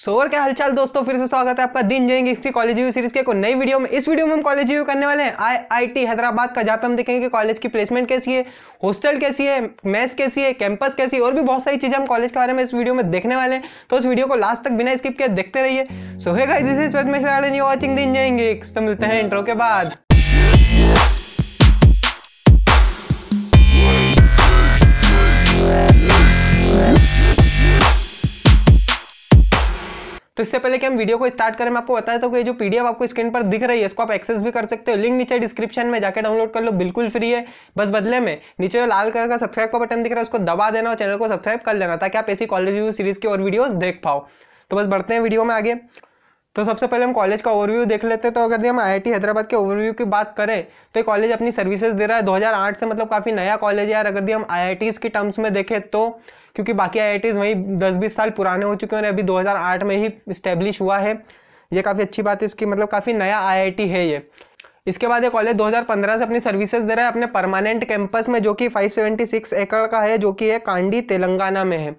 सो और क्या हालचाल दोस्तों फिर से स्वागत है आपका दिन जाएंगे इसकी कॉलेज यू सीरीज के को नई वीडियो में इस वीडियो में हम कॉलेज यू करने वाले हैं आई आई टी हैदराबाद का जहाँ पे हम देखेंगे कि कॉलेज की प्लेसमेंट कैसी है हॉस्टल कैसी है मैथ्स कैसी है कैंपस कैसी है और भी बहुत सारी चीज़ें हम कॉलेज के बारे में इस वीडियो में देखने वाले हैं तो उस वीडियो को लास्ट तक बिना स्किप किए देखते रहिए सो है दिस इज दिन जाएंगे तो मिलते हैं इंट्रो के बाद तो इससे पहले कि हम वीडियो को स्टार्ट करें मैं आपको बता देता हूँ कि जो पीडीएफ आपको स्क्रीन पर दिख रही है इसको आप एक्सेस भी कर सकते हो लिंक नीचे डिस्क्रिप्शन में जाकर डाउनलोड कर लो बिल्कुल फ्री है बस बदले में नीचे जो लाल कलर का सब्सक्राइब का बटन दिख रहा है उसको दबा देना और चैनल को सब्सक्राइब कर लेना ताकि आप ऐसी कॉलेज रिव्यू सीरीज़ की और वीडियोज़ देख पाओ तो बस बढ़ते हैं वीडियो में आगे तो सबसे पहले हम कॉलेज का ओवरव्यू देख लेते हैं तो अगर हम आई हैदराबाद के ओवरव्यू की बात करें तो ये कॉलेज अपनी सर्विसेज दे रहा है 2008 से मतलब काफ़ी नया कॉलेज है यार अगर हम आई के टर्म्स में देखें तो क्योंकि बाकी आई वही दस बीस साल पुराने हो चुके हैं अभी दो में ही इस्टेब्लिश हुआ है ये काफ़ी अच्छी बात है इसकी मतलब काफ़ी नया आई है ये इसके बाद ये कॉलेज 2015 से अपनी सर्विसेज दे रहा है अपने परमानेंट कैंपस में जो कि 576 एकड़ का है जो कि है कांडी तेलंगाना में है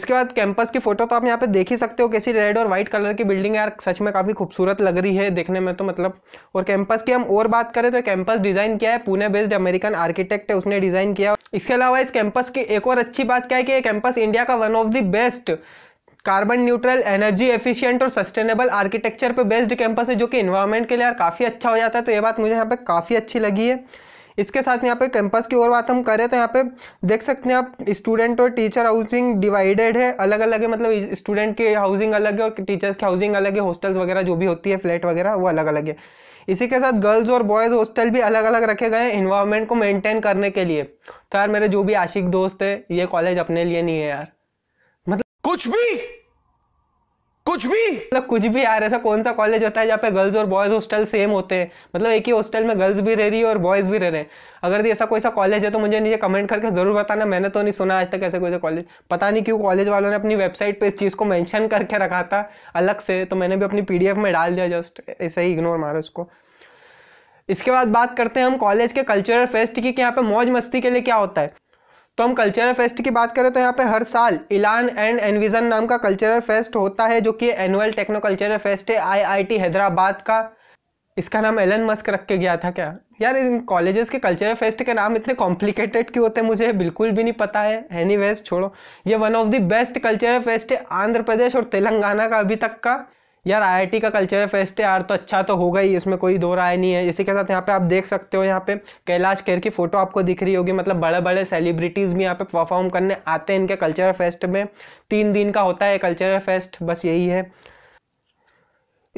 इसके बाद कैंपस की फ़ोटो तो आप यहाँ पे देख ही सकते हो कैसी रेड और व्हाइट कलर की बिल्डिंग है यार सच में काफ़ी खूबसूरत लग रही है देखने में तो मतलब और कैंपस की हम और बात करें तो कैंपस डिज़ाइन किया है पुणे बेस्ड अमेरिकन आर्किटेक्ट है उसने डिज़ाइन किया इसके अलावा इस कैंपस की एक और अच्छी बात क्या है कि ये कैंपस इंडिया का one of the best carbon neutral energy efficient और सस्टेनेबल आर्किटेक्चर पे बेस्ड कैंपस है जो कि इन्वायरमेंट के लिए यार काफ़ी अच्छा हो जाता है तो ये बात मुझे यहाँ पे काफ़ी अच्छी लगी है इसके साथ यहाँ पे कैंपस की और बात हम करें तो यहाँ पे देख सकते हैं आप स्टूडेंट और टीचर हाउसिंग डिवाइडेड है अलग अलग है मतलब स्टूडेंट की हाउसिंग अलग है और टीचर्स की हाउसिंग अलग है हॉस्टल्स वगैरह जो भी होती है फ्लैट वगैरह वो अलग अलग है इसी के साथ गर्ल्स और बॉयज़ हॉस्टल भी अलग अलग रखे गए हैं इन्वायरमेंट को मेंटेन करने के लिए तो यार मेरे जो भी आशिक दोस्त है ये कॉलेज अपने लिए नहीं है यार मतलब कुछ भी कुछ भी मतलब कुछ भी यार ऐसा कौन सा कॉलेज होता है जहाँ पे गर्ल्स और बॉयज हॉस्टल सेम होते हैं मतलब एक ही हॉस्टल में गर्ल्स भी रह रही है और बॉयज भी रह रहे हैं अगर ऐसा कोई सा कॉलेज है तो मुझे नीचे कमेंट करके जरूर बताना मैंने तो नहीं सुना आज तक ऐसा कोई सा कॉलेज पता नहीं क्यों कॉलेज वालों ने अपनी वेबसाइट पर इस चीज़ को मैंशन करके रखा था अलग से तो मैंने भी अपनी पी में डाल दिया जस्ट ऐसे ही इग्नोर मारो उसको इसके बाद बात करते हैं हम कॉलेज के कल्चरल फेस्ट की कि यहाँ पे मौज मस्ती के लिए क्या होता है तो हम कल्चरल फेस्ट की बात करें तो यहाँ पे हर साल इलान एंड एनविजन नाम का कल्चरल फेस्ट होता है जो कि एनुअल टेक्नो कल्चरल फेस्ट है आईआईटी हैदराबाद का इसका नाम एलन मस्क रख के गया था क्या यार इन कॉलेजेस के कल्चरल फेस्ट के नाम इतने कॉम्प्लिकेटेड क्यों होते हैं मुझे बिल्कुल भी नहीं पता है एनी छोड़ो ये one of the best cultural fest है आंध्र प्रदेश और तेलंगाना का अभी तक का यार आईआईटी का कल्चर फेस्ट है यार तो अच्छा तो होगा ही इसमें कोई दो राय नहीं है इसी के साथ यहाँ पे आप देख सकते हो यहाँ पे कैलाश खेर की फ़ोटो आपको दिख रही होगी मतलब बड़े बड़े सेलिब्रिटीज़ भी यहाँ पे परफॉर्म करने आते हैं इनके कल्चर फेस्ट में तीन दिन का होता है कल्चर फेस्ट बस यही है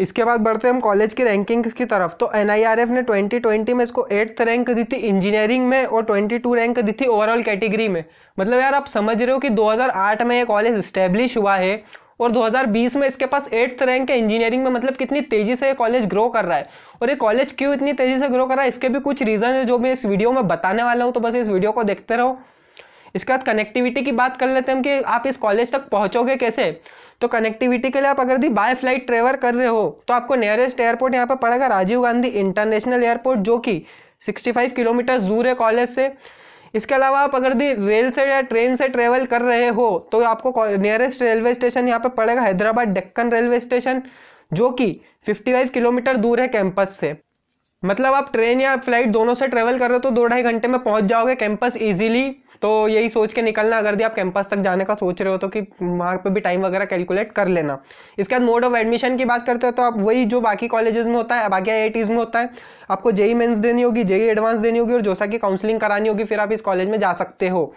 इसके बाद बढ़ते हैं हम कॉलेज की रैंकिंग्स की तरफ तो एन ने 2020 में इसको एट्थ रैंक दी थी इंजीनियरिंग में और 22 रैंक दी थी ओवरऑल कैटेगरी में मतलब यार आप समझ रहे हो कि 2008 में ये कॉलेज इस्टेब्लिश हुआ है और 2020 में इसके पास एट्थ रैंक है इंजीनियरिंग में मतलब कितनी तेज़ी से ये कॉलेज ग्रो कर रहा है और ये कॉलेज क्यों इतनी तेज़ी से ग्रो कर रहा है इसके भी कुछ रीज़न है जो मैं इस वीडियो में बताने वाला हूँ तो बस इस वीडियो को देखते रहो इसके बाद कनेक्टिविटी की बात कर लेते हैं कि आप इस कॉलेज तक पहुँचोगे कैसे तो कनेक्टिविटी के लिए आप अगर दी बाय फ्लाइट ट्रेवल कर रहे हो तो आपको नियरेस्ट एयरपोर्ट यहाँ पर पड़ेगा राजीव गांधी इंटरनेशनल एयरपोर्ट जो कि 65 किलोमीटर दूर है कॉलेज से इसके अलावा आप अगर दी रेल से या ट्रेन से ट्रेवल कर रहे हो तो आपको नियरेस्ट रेलवे स्टेशन यहाँ पर पड़ेगा हैदराबाद डेक्कन रेलवे स्टेशन जो कि 55 किलोमीटर दूर है कैंपस से मतलब आप ट्रेन या फ्लाइट दोनों से ट्रेवल कर रहे हो तो दो ढाई घंटे में पहुंच जाओगे कैंपस इजीली तो यही सोच के निकलना अगर भी आप कैंपस तक जाने का सोच रहे हो तो कि वहाँ पर भी टाइम वगैरह कैलकुलेट कर लेना इसके बाद मोड ऑफ एडमिशन की बात करते हो तो आप वही जो बाकी कॉलेजेस में होता है बाकी आई में होता है आपको जेई मेन्स e देनी होगी जेई एडवांस e देनी होगी और जोसा की काउंसलिंग करानी होगी फिर आप इस कॉलेज में जा सकते हो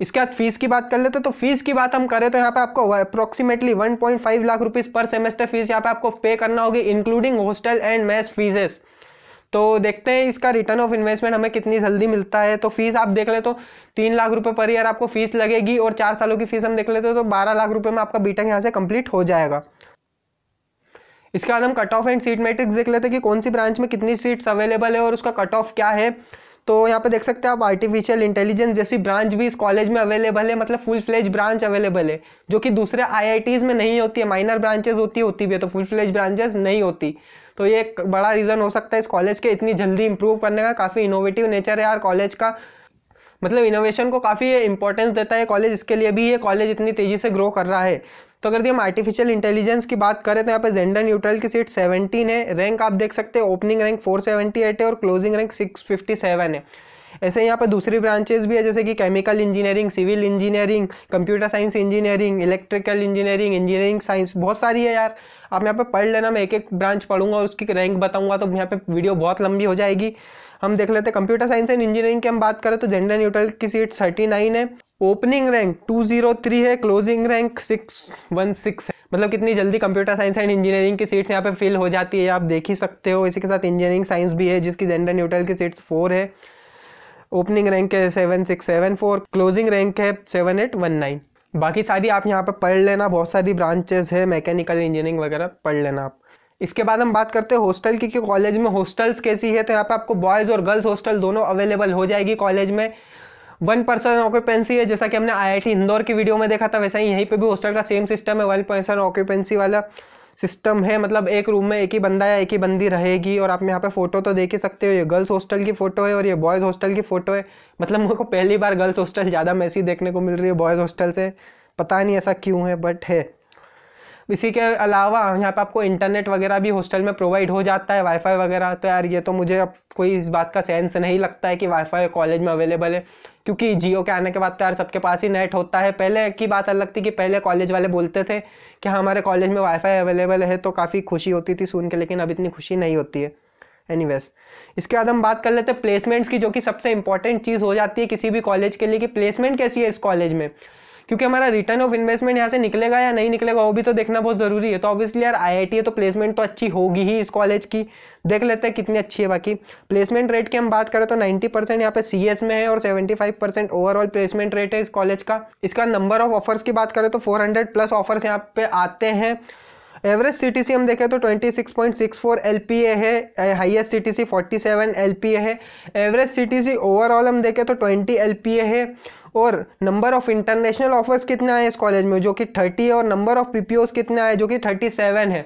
इसके बाद फीस की बात कर लेते हैं तो फीस की बात हम करें तो यहाँ पे आपको approximately 1.5 lakh rupees per semester fees यहाँ पे आपको पे करना होगी including hostel and mess fees तो देखते हैं इसका रिटर्न ऑफ इन्वेस्टमेंट हमें कितनी जल्दी मिलता है तो फीस आप देख ले तो तीन लाख रुपए पर ईयर आपको फीस लगेगी और चार सालों की फीस हम देख लेते हैं तो बारह लाख रुपए में आपका बीटेक यहाँ से कंप्लीट हो जाएगा इसके बाद हम cut off and seat matrix देख लेते हैं कि कौन सी ब्रांच में कितनी सीट्स अवेलेबल है और उसका कट ऑफ क्या है तो यहाँ पे देख सकते हैं आप आर्टिफिशियल इंटेलिजेंस जैसी ब्रांच भी इस कॉलेज में अवेलेबल है मतलब फुल फ्लेज ब्रांच अवेलेबल है जो कि दूसरे आईआईटीज़ में नहीं होती है माइनर ब्रांचेस होती होती भी है तो फुल फ्लेज ब्रांचेज नहीं होती तो ये एक बड़ा रीज़न हो सकता है इस कॉलेज के इतनी जल्दी इंप्रूव करने का काफ़ी इनोवेटिव नेचर है यार कॉलेज का मतलब इनोवेशन को काफ़ी इंपॉर्टेंस देता है कॉलेज इसके लिए भी ये कॉलेज इतनी तेज़ी से ग्रो कर रहा है तो अगर हम आर्टिफिशियल इंटेलिजेंस की बात करें तो यहाँ पे जेंडर न्यूट्रल की सीट 17 है रैंक आप देख सकते हैं ओपनिंग रैंक 478 है और क्लोजिंग रैंक 657 है ऐसे यहाँ पर दूसरी ब्रांचेज भी है जैसे कि chemical engineering civil engineering computer science engineering electrical engineering engineering science बहुत सारी है यार आप यहाँ पर पढ़ लेना मैं एक एक ब्रांच पढ़ूंगा और उसकी रैंक बताऊँगा तो यहाँ पर वीडियो बहुत लंबी हो जाएगी हम देख लेते हैं कंप्यूटर साइंस एंड इंजीनियरिंग की हम बात करें तो जेंडर न्यूट्रल की सीट थर्टी नाइन है opening rank two zero three है closing rank six one six है मतलब कितनी जल्दी कंप्यूटर साइंस एंड इंजीनियरिंग की सीट्स यहाँ पे फिल हो जाती है आप देख ही सकते हो इसी के साथ इंजीनियरिंग साइंस भी है जिसकी जेंडर न्यूट्रल की सीट्स फोर है ओपनिंग रैंक है seven six seven four closing rank है सेवन एट वन नाइन बाकी सारी आप यहाँ पर पढ़ लेना बहुत सारी ब्रांचेस है मैकेनिकल इंजीनियरिंग वगैरह पढ़ लेना आप इसके बाद हम बात करते हैं हॉस्टल की कि कॉलेज में हॉस्टल्स कैसी है तो यहाँ पे आपको बॉयज़ और गर्ल्स हॉस्टल दोनों अवेलेबल हो जाएगी कॉलेज में वन पर्सन ऑक्यूपेंसी है जैसा कि हमने आईआईटी इंदौर की वीडियो में देखा था वैसा ही यहीं पे भी हॉस्टल का सेम सिस्टम है वन पर्सन ऑक्यूपेंसी वाला सिस्टम है मतलब एक रूम में एक ही बंदा या एक ही बंदी रहेगी और आप यहाँ पे फ़ोटो तो देख ही सकते हो ये गर्ल्स हॉस्टल की फ़ोटो है और ये बॉयज़ हॉस्टल की फ़ोटो है मतलब मेरे को पहली बार गर्ल्स हॉस्टल ज़्यादा मैसी देखने को मिल रही है बॉयज़ हॉस्टल से पता नहीं ऐसा क्यों है बट है इसी के अलावा यहाँ पे आपको इंटरनेट वगैरह भी हॉस्टल में प्रोवाइड हो जाता है वाईफाई वगैरह तो यार ये तो मुझे अब कोई इस बात का सेंस नहीं लगता है कि वाईफाई कॉलेज में अवेलेबल है क्योंकि जियो के आने के बाद तो यार सबके पास ही नेट होता है पहले की बात अलग थी कि पहले कॉलेज वाले बोलते थे कि हाँ हमारे कॉलेज में वाईफाई अवेलेबल है तो काफ़ी खुशी होती थी सुन के लेकिन अब इतनी खुशी नहीं होती है एनी इसके बाद हम बात कर लेते हैं प्लेसमेंट्स की जो कि सबसे इंपॉर्टेंट चीज़ हो जाती है किसी भी कॉलेज के लिए कि प्लेसमेंट कैसी है इस कॉलेज में क्योंकि हमारा रिटर्न ऑफ इन्वेस्टमेंट यहाँ से निकलेगा या नहीं निकलेगा वो भी तो देखना बहुत जरूरी है तो ऑब्वियसली यार आई है तो प्लेसमेंट तो अच्छी होगी ही इस कॉलेज की देख लेते हैं कितनी अच्छी है बाकी प्लेसमेंट रेट की हम बात करें तो नाइन्टी परसेंट यहाँ पे सी में है और seventy five percent overall placement rate है इस कॉलेज का इसका नंबर ऑफ ऑफर्स की बात करें तो फोर हंड्रेड प्लस ऑफर्स यहाँ पे आते हैं एवरेज सी टी सी हम देखें तो 26.64 एलपीए है हाईएस्ट सीटीसी 47 एलपीए है average C T C overall हम देखें तो 20 एलपीए है और नंबर ऑफ इंटरनेशनल ऑफर्स कितने आए इस कॉलेज में जो कि थर्टी है और नंबर ऑफ पी कितने आए जो कि थर्टी सेवन है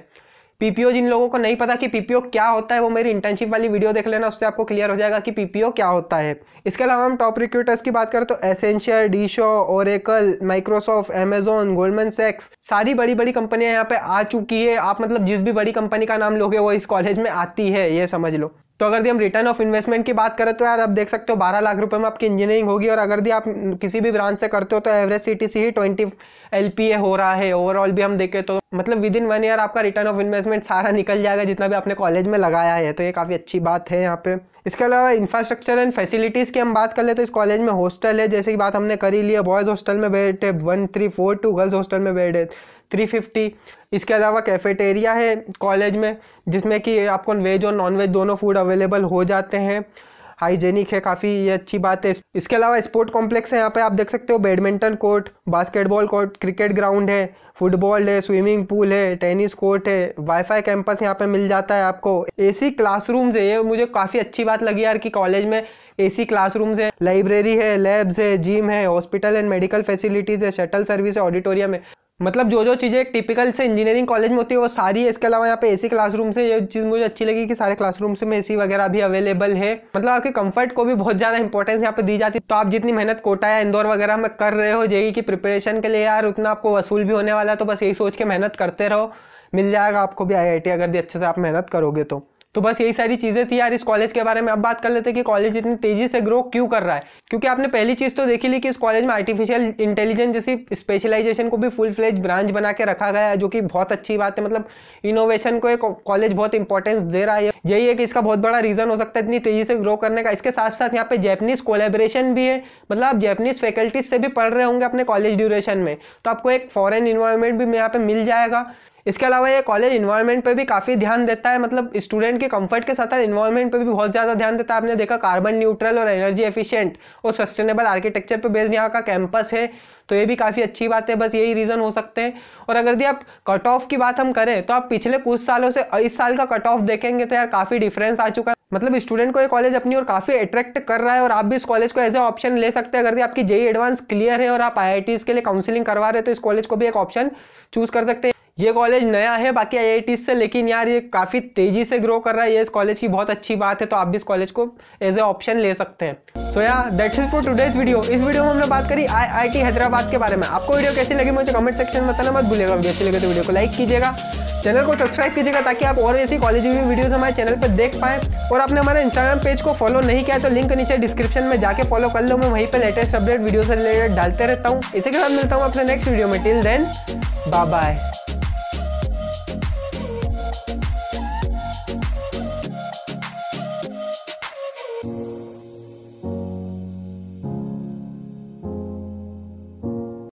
पीपीओ जिन लोगों को नहीं पता कि पीपीओ क्या होता है वो मेरी इंटर्नशिप वाली वीडियो देख लेना उससे आपको क्लियर हो जाएगा कि पीपीओ क्या होता है इसके अलावा हम टॉप रिक्रूटर्स की बात करें तो essential D E Shaw Oracle Microsoft Amazon Goldman सेक्स सारी बड़ी बड़ी कंपनियां यहाँ पे आ चुकी है आप मतलब जिस भी बड़ी कंपनी का नाम लोगे वो इस कॉलेज में आती है ये समझ लो तो अगर दी हम रिटर्न ऑफ इन्वेस्टमेंट की बात करें तो यार आप देख सकते हो बारह लाख रुपए में आपकी इंजीनियरिंग होगी और अगर दी आप किसी भी ब्रांच से करते हो तो एवरेज सी ही ट्वेंटी एल हो रहा है ओवरऑल भी हम देखें तो मतलब विद इन वन ईयर आपका रिटर्न ऑफ इन्वेस्टमेंट सारा निकल जाएगा जितना भी आपने कॉलेज में लगाया है तो ये काफ़ी अच्छी बात है यहाँ पे इसके अलावा इंफ्रास्ट्रक्चर एंड फैसिलिटीज़ की हम बात कर ले तो इस कॉलेज में हॉस्टल है जैसे की बात हमने करी ली है बॉयज़ हॉस्टल में बेड है one three four two girls hostel में बेड है थ्री फिफ्टी इसके अलावा कैफेटेरिया है कॉलेज में जिसमें कि आपको वेज और नॉन वेज दोनों फूड अवेलेबल हो जाते हैं हाइजेनिक है काफ़ी ये अच्छी बात है इसके अलावा स्पोर्ट कॉम्प्लेक्स है यहाँ पे आप देख सकते हो badminton court basketball court cricket ground है फुटबॉल है स्विमिंग पूल है टेनिस कोर्ट है वाईफाई कैंपस यहाँ पे मिल जाता है आपको एसी क्लासरूम्स है ये मुझे काफ़ी अच्छी बात लगी यार कि कॉलेज में एसी क्लासरूम्स है लाइब्रेरी है लैब्स है जिम है हॉस्पिटल एंड मेडिकल फैसिलिटीज़ है शटल सर्विस है ऑडिटोरियम है मतलब जो जो चीज़ें एक टिपिकल से इंजीनियरिंग कॉलेज में होती है वो सारी है इसके अलावा यहाँ पे एसी क्लासरूम से ये चीज़ मुझे अच्छी लगी कि सारे क्लासरूम से में एसी वगैरह भी अवेलेबल है मतलब आपके कंफर्ट को भी बहुत ज़्यादा इंपॉर्टेंस यहाँ पे दी जाती है तो आप जितनी मेहनत कोटा या इंदौर वगैरह में कर रहे हो जेई की प्रिपरेशन के लिए यार उतना आपको वसूल भी होने वाला है तो बस यही सोच के मेहनत करते रहो मिल जाएगा आपको भी आई अगर भी अच्छे से आप मेहनत करोगे तो तो बस यही सारी चीज़ें थी यार इस कॉलेज के बारे में अब बात कर लेते हैं कि कॉलेज इतनी तेज़ी से ग्रो क्यों कर रहा है क्योंकि आपने पहली चीज़ तो देखी ली कि इस कॉलेज में आर्टिफिशियल इंटेलिजेंस जैसी स्पेशलाइजेशन को भी फुल फ्लेज ब्रांच बना के रखा गया है जो कि बहुत अच्छी बात है मतलब इनोवेशन को एक कॉलेज बहुत इंपॉर्टेंस दे रहा है यही है कि इसका बहुत बड़ा रीज़न हो सकता है इतनी तेज़ी से ग्रो करने का इसके साथ साथ यहाँ पे जैपनीज़ कोलेब्रेशन भी है मतलब आप जैपनीज़ फैकल्टीज से भी पढ़ रहे होंगे अपने कॉलेज ड्यूरेशन में तो आपको एक फॉरेन इन्वायरमेंट भी यहाँ पे मिल जाएगा इसके अलावा ये कॉलेज इन्वायरमेंट पे भी काफ़ी ध्यान देता है मतलब स्टूडेंट के कंफर्ट के साथ साथ इन्वायरमेंट पे भी बहुत ज़्यादा ध्यान देता है आपने देखा कार्बन न्यूट्रल और एनर्जी एफिशिएंट और सस्टेनेबल आर्किटेक्चर पे बेस्ड यहाँ का कैंपस है तो ये भी काफ़ी अच्छी बात है बस यही रीज़न हो सकते हैं और अगर यदि आप कट ऑफ की बात हम करें तो आप पिछले कुछ सालों से इस साल का कट ऑफ देखेंगे तो यार काफ़ी डिफरेंस आ चुका है मतलब स्टूडेंट को ये कॉलेज अपनी और काफ़ी अट्रैक्ट कर रहा है और आप भी इस कॉलेज को एज ए ऑप्शन ले सकते हैं अगर आपकी जेई एडवांस क्लियर है और आप आई के लिए काउंसिलिंग करवा रहे हो तो इस कॉलेज को भी एक ऑप्शन चूज़ कर सकते हैं ये कॉलेज नया है बाकी आई से लेकिन यार ये काफ़ी तेज़ी से ग्रो कर रहा है ये इस कॉलेज की बहुत अच्छी बात है तो आप भी इस कॉलेज को एज ए ऑप्शन ले सकते हैं सो यार that is for today's video इस वीडियो में हमने बात करी आईआईटी हैदराबाद के बारे में आपको वीडियो कैसी लगी मुझे कमेंट सेक्शन में बताना मत भूलेगा वीडियो अच्छी लगे तो वीडियो को लाइक कीजिएगा चैनल को सब्सक्राइब कीजिएगा ताकि आप और ऐसी कॉलेज की वीडियो हमारे चैनल पर देख पाए और आपने हमारे इंस्टाग्राम पेज को फॉलो नहीं किया तो लिंक नीचे डिस्क्रिप्शन में जाके फॉलो कर लो मैं वहीं पर लेटेस्ट अपडेट वीडियो से रिलेटेड डालते रहता हूँ इसी के साथ मिलता हूँ आपसे नेक्स्ट वीडियो में टिल देन बाय बाय